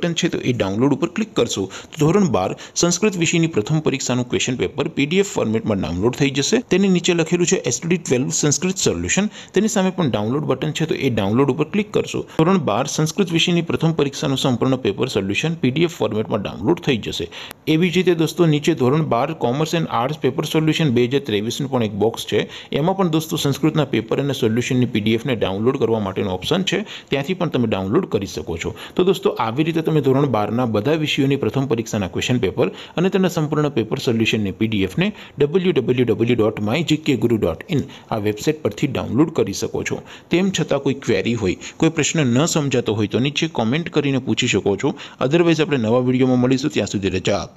button છે તો એ download ઉપર ક્લિક કરશો તો ધોરણ બાર સંસ્કૃત વિષયની પ્રથમ પરીક્ષાનું ક્વેશ્ચન પેપર પીડીએફ ફોર્મેટમાં ડાઉનલોડ થઈ જશે તેની નીચે લખેલું છે એસટીડી ટ્વેલ્વ સંસ્કૃત સોલ્યુશન તેની સામે પણ ડાઉનલોડ બટન છે તો એ ડાઉનલોડ ઉપર ક્લિક કરશો ધોરણ બાર સંસ્કૃત વિષયની પ્રથમ પરીક્ષાનું સંપૂર્ણ પેપર સોલ્યુશન પીડીએફ ફોર્મેટમાં ડાઉનલોડ થઈ જશે એવી જ રીતે દોસ્તો નીચે ધોરણ બાર commerce and arts paper solution બે હજાર ત્રેવીસનું પણ એક બોક્સ છે એમાં પણ દોસ્તો સંસ્કૃતના પેપર અને સોલ્યુશનની પીડીએફને ડાઉનલોડ કરવા માટેનો ઓપ્શન છે ત્યાંથી પણ તમે ડાઉનલોડ કરી શકો છો તો દોસ્તો આવી રીતે તમે ધોરણ બારના બધા વિષયોની પ્રથમ પરીક્ષાના ક્વેશ્ચન પેપર અને તેના સંપૂર્ણ પેપર સોલ્યુશનની પીડીએફને W W W dot my GK guru dot in આ વેબસાઇટ પરથી ડાઉનલોડ કરી શકો છો તેમ છતાં કોઈ ક્વેરી હોય કોઈ પ્રશ્ન ન સમજાતો હોય તો નીચે કોમેન્ટ કરીને પૂછી શકો છો અધરવાઇઝ આપણે નવા વિડીયોમાં મળીશું ત્યાં સુધી રજા આપો